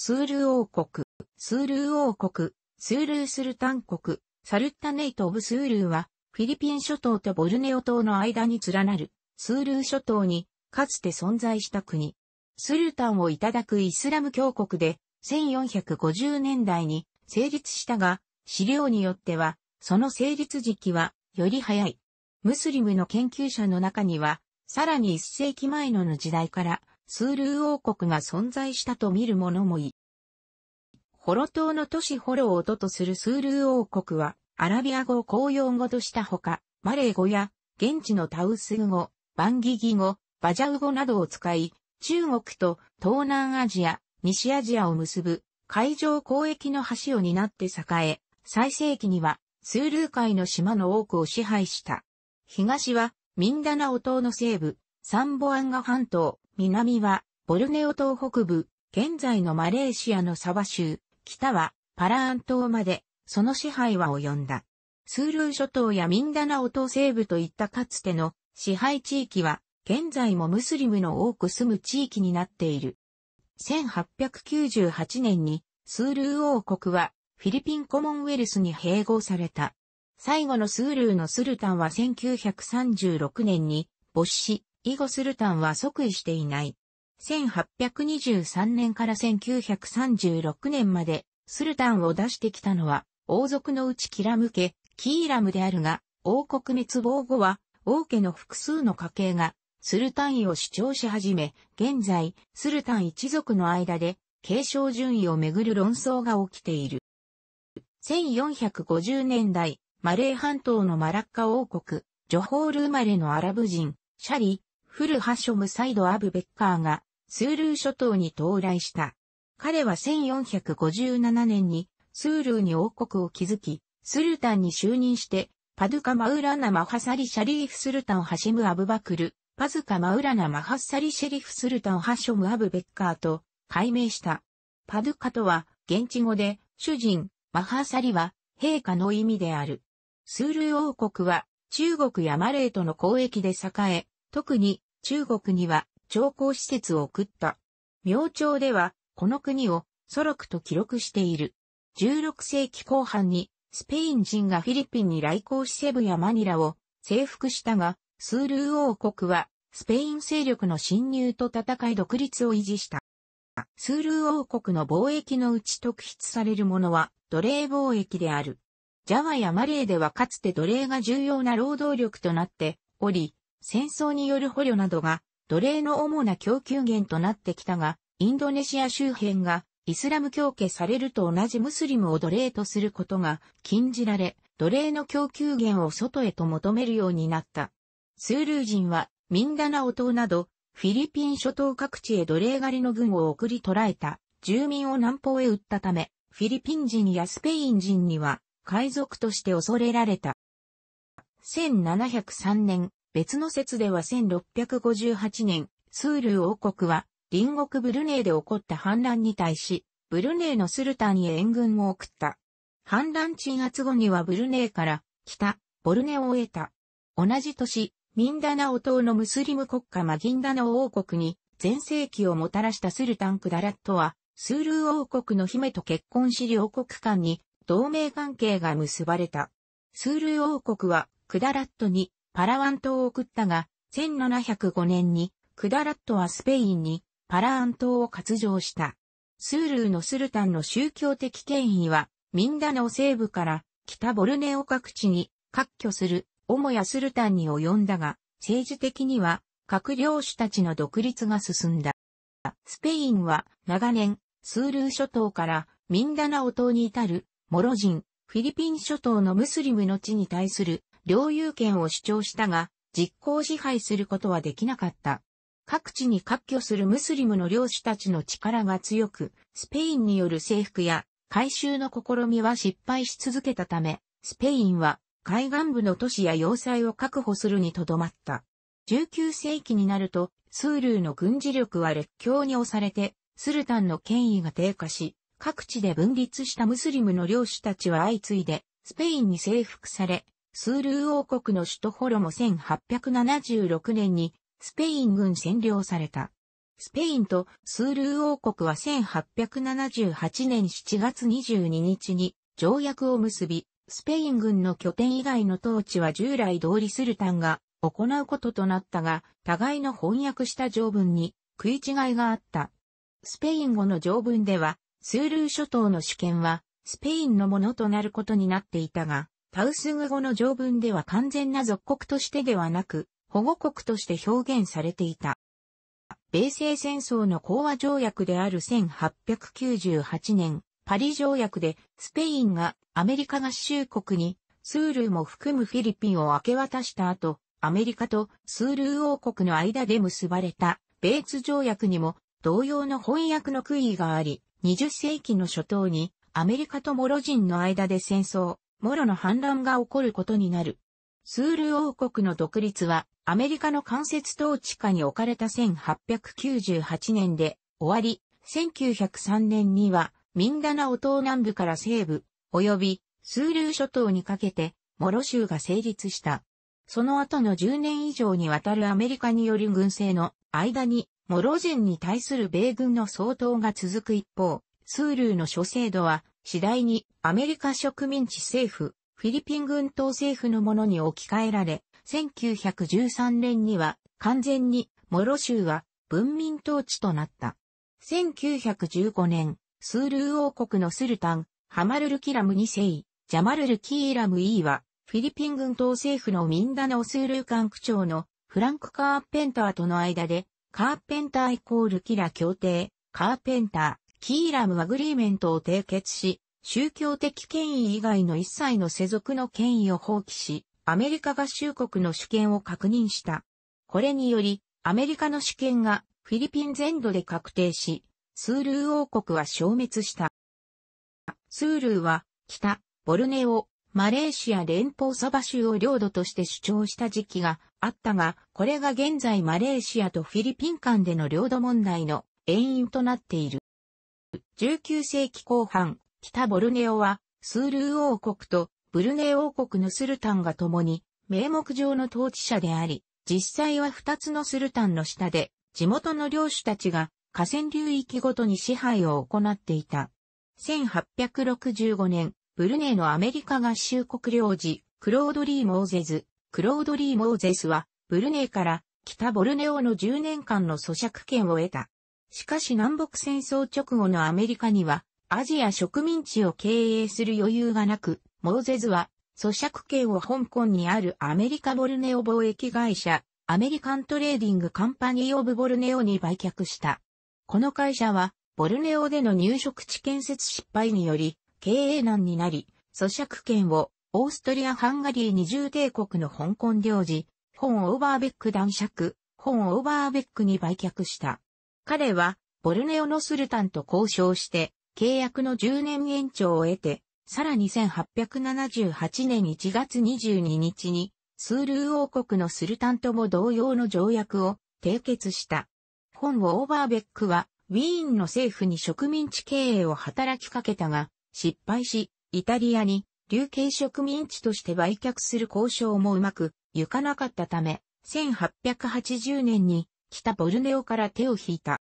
スール王国、スール王国、スールースルタン国、サルタネイト・オブ・スールーは、フィリピン諸島とボルネオ島の間に連なる、スールー諸島に、かつて存在した国。スルタンをいただくイスラム教国で、1450年代に成立したが、資料によっては、その成立時期は、より早い。ムスリムの研究者の中には、さらに1世紀前のの時代から、スールー王国が存在したと見る者もい。ホロ島の都市ホロを音とするスールー王国は、アラビア語を公用語としたほか、マレー語や、現地のタウス語、バンギギ語、バジャウ語などを使い、中国と東南アジア、西アジアを結ぶ海上交易の橋を担って栄え、最盛期にはスールー海の島の多くを支配した。東はミンダナオ島の西部、サンボアンガ半島、南は、ボルネオ島北部、現在のマレーシアのサバ州、北は、パラーン島まで、その支配は及んだ。スールー諸島やミンダナオ島西部といったかつての支配地域は、現在もムスリムの多く住む地域になっている。1898年に、スールー王国は、フィリピンコモンウェルスに併合された。最後のスールーのスルタンは1936年に、没死。以後スルタンは即位していない。1823年から1936年まで、スルタンを出してきたのは、王族のうちキラム家、キーラムであるが、王国滅亡後は、王家の複数の家系が、スルタン位を主張し始め、現在、スルタン一族の間で、継承順位をめぐる論争が起きている。1450年代、マレー半島のマラッカ王国、ジョホール生まれのアラブ人、シャリ、フルハショムサイド・アブ・ベッカーが、スールー諸島に到来した。彼は1457年に、スールーに王国を築き、スルタンに就任して、パドゥカ・マウラナ・マハサリ・シャリーフ・スルタン・ハシム・アブ・バクル、パズカ・マウラナ・マハッサリ・シェリフ・スルタン・ハショム・アブ・ベッカーと、改名した。パドゥカとは、現地語で、主人、マハサリは、陛下の意味である。スールー王国は、中国やマレーとの交易で栄え、特に中国には朝貢施設を送った。明朝ではこの国をソロクと記録している。16世紀後半にスペイン人がフィリピンに来航しセブやマニラを征服したが、スールー王国はスペイン勢力の侵入と戦い独立を維持した。スールー王国の貿易のうち特筆されるものは奴隷貿易である。ジャワやマレーではかつて奴隷が重要な労働力となっており、戦争による捕虜などが奴隷の主な供給源となってきたが、インドネシア周辺がイスラム教家されると同じムスリムを奴隷とすることが禁じられ、奴隷の供給源を外へと求めるようになった。スールー人はミンダナオ島などフィリピン諸島各地へ奴隷狩りの軍を送り捕らえた住民を南方へ売ったため、フィリピン人やスペイン人には海賊として恐れられた。1703年、別の説では1658年、スールー王国は、隣国ブルネイで起こった反乱に対し、ブルネイのスルタンへ援軍を送った。反乱鎮圧後にはブルネイから、北、ボルネを得た。同じ年、ミンダナオ島のムスリム国家マギンダナオ王国に、全盛期をもたらしたスルタンクダラットは、スールー王国の姫と結婚し両国間に同盟関係が結ばれた。スールー王国はクダラットにパラワン島を送ったが、1705年にクダラットはスペインにパラワン島を割譲した。スールーのスルタンの宗教的権威は、ミンダナオ西部から北ボルネオ各地に割拠する、主やスルタンに及んだが、政治的には閣僚主たちの独立が進んだ。スペインは長年、スールー諸島からミンダナオ島に至る、モロジン、フィリピン諸島のムスリムの地に対する領有権を主張したが、実効支配することはできなかった。各地に割拠するムスリムの領主たちの力が強く、スペインによる征服や改修の試みは失敗し続けたため、スペインは海岸部の都市や要塞を確保するにとどまった。19世紀になると、スールーの軍事力は列強に押されて、スルタンの権威が低下し、各地で分立したムスリムの領主たちは相次いで、スペインに征服され、スールー王国の首都ホロも1876年にスペイン軍占領された。スペインとスールー王国は1878年7月22日に条約を結び、スペイン軍の拠点以外の統治は従来通りスルタンが行うこととなったが、互いの翻訳した条文に食い違いがあった。スペイン語の条文では、スールー諸島の主権はスペインのものとなることになっていたが、タウスグ語の条文では完全な属国としてではなく、保護国として表現されていた。米西戦争の講和条約である1898年、パリ条約でスペインがアメリカ合衆国にスールーも含むフィリピンを明け渡した後、アメリカとスールー王国の間で結ばれたベーツ条約にも同様の翻訳の杭があり、20世紀の初頭にアメリカとモロ人の間で戦争、モロの反乱が起こることになる。スール王国の独立は、アメリカの間接統治下に置かれた1898年で終わり、1903年には、ミンダナオ島南部から西部、及び、スールー諸島にかけて、モロ州が成立した。その後の10年以上にわたるアメリカによる軍政の間に、モロ人に対する米軍の総統が続く一方、スールーの諸制度は次第にアメリカ植民地政府、フィリピン軍統政府のものに置き換えられ、1913年には完全にモロ州は文民統治となった。1915年、スールー王国のスルタン、ハマルルキラム2世、ジャマルルキーラム E は、フィリピン軍統政府のミンダナオスールー管区長のフランク・カーペンターとの間で、カーペンターイコールキラ協定、カーペンター、キーラム・アグリーメントを締結し、宗教的権威以外の一切の世俗の権威を放棄し、アメリカ合衆国の主権を確認した。これにより、アメリカの主権がフィリピン全土で確定し、スールー王国は消滅した。スールーは、北、ボルネオ、マレーシア連邦サバ州を領土として主張した時期があったが、これが現在マレーシアとフィリピン間での領土問題の原因となっている。19世紀後半、北ボルネオは、スールー王国とブルネイ王国のスルタンが共に、名目上の統治者であり、実際は二つのスルタンの下で、地元の領主たちが河川流域ごとに支配を行っていた。1865年、ブルネイのアメリカ合衆国領事、クロードリー・モーゼズ、クロードリー・モーゼスは、ブルネイから北ボルネオの10年間の咀嚼権を得た。しかし南北戦争直後のアメリカには、アジア植民地を経営する余裕がなく、モーゼズは、咀嚼権を香港にあるアメリカボルネオ貿易会社、アメリカントレーディングカンパニーオブボルネオに売却した。この会社は、ボルネオでの入植地建設失敗により、経営難になり、咀嚼権をオーストリア・ハンガリー二重帝国の香港領事、本オーバーベック男爵、本オーバーベックに売却した。彼は、ボルネオのスルタンと交渉して、契約の10年延長を得て、さらに1878年1月22日に、スールー王国のスルタンとも同様の条約を締結した。本をオーバーベックは、ウィーンの政府に植民地経営を働きかけたが、失敗し、イタリアに、流刑植民地として売却する交渉もうまく、ゆかなかったため、1880年に北ボルネオから手を引いた。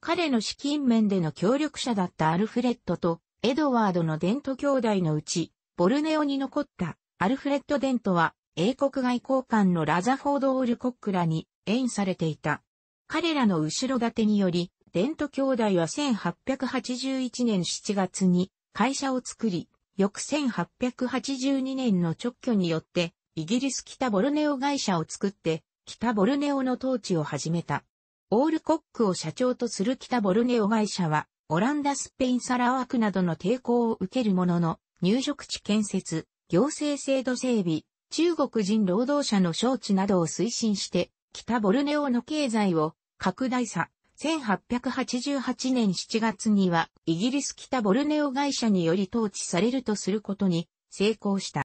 彼の資金面での協力者だったアルフレッドとエドワードのデント兄弟のうち、ボルネオに残ったアルフレッド・デントは英国外交官のラザフォード・オール・コックらに縁されていた。彼らの後ろ盾により、デント兄弟は1881年7月に会社を作り、翌1882年の直挙によってイギリス北ボルネオ会社を作って北ボルネオの統治を始めた。オールコックを社長とする北ボルネオ会社は、オランダスペインサラワークなどの抵抗を受けるものの、入植地建設、行政制度整備、中国人労働者の招致などを推進して、北ボルネオの経済を拡大さ、1888年7月には、イギリス北ボルネオ会社により統治されるとすることに成功した。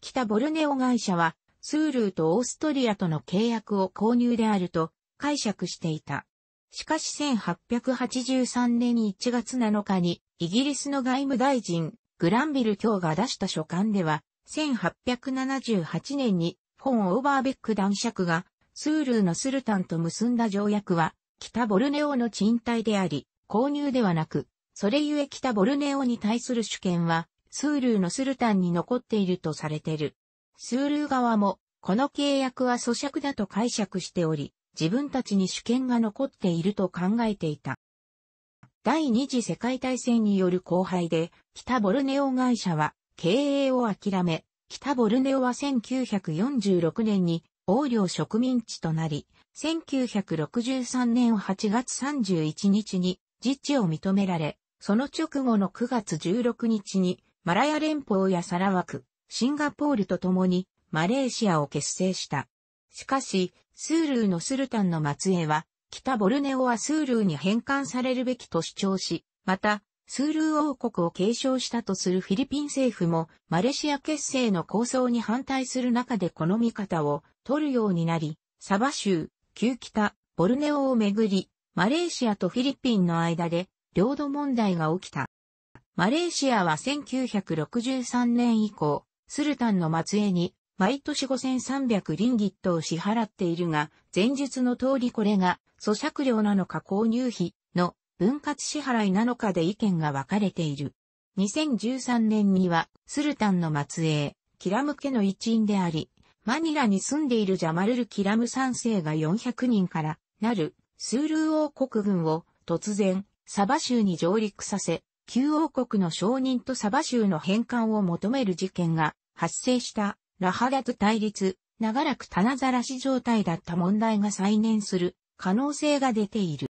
北ボルネオ会社は、スールーとオーストリアとの契約を購入であると解釈していた。しかし1883年1月7日にイギリスの外務大臣グランビル卿が出した書簡では1878年にフォン・オーバーベック男爵がスールーのスルタンと結んだ条約は北ボルネオの賃貸であり購入ではなくそれゆえ北ボルネオに対する主権はスールーのスルタンに残っているとされている。スールー側も、この契約は咀嚼だと解釈しており、自分たちに主権が残っていると考えていた。第二次世界大戦による荒廃で、北ボルネオ会社は経営を諦め、北ボルネオは1946年に王領植民地となり、1963年8月31日に自治を認められ、その直後の9月16日にマラヤ連邦やサラワク、シンガポールと共にマレーシアを結成した。しかし、スールーのスルタンの末裔は、北ボルネオはスールーに返還されるべきと主張し、また、スールー王国を継承したとするフィリピン政府も、マレーシア結成の構想に反対する中でこの見方を取るようになり、サバ州、旧北、ボルネオをめぐり、マレーシアとフィリピンの間で、領土問題が起きた。マレーシアは1963年以降、スルタンの末裔に毎年5300リンギットを支払っているが、前述の通りこれが、咀嚼料なのか購入費の分割支払いなのかで意見が分かれている。2013年には、スルタンの末裔、キラム家の一員であり、マニラに住んでいるジャマルル・キラム3世が400人からなるスールー王国軍を突然、サバ州に上陸させ、旧王国の承認とサバ州の返還を求める事件が発生したラハラと対立、長らく棚ざらし状態だった問題が再燃する可能性が出ている。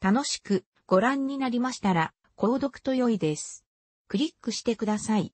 楽しくご覧になりましたら、購読と良いです。クリックしてください。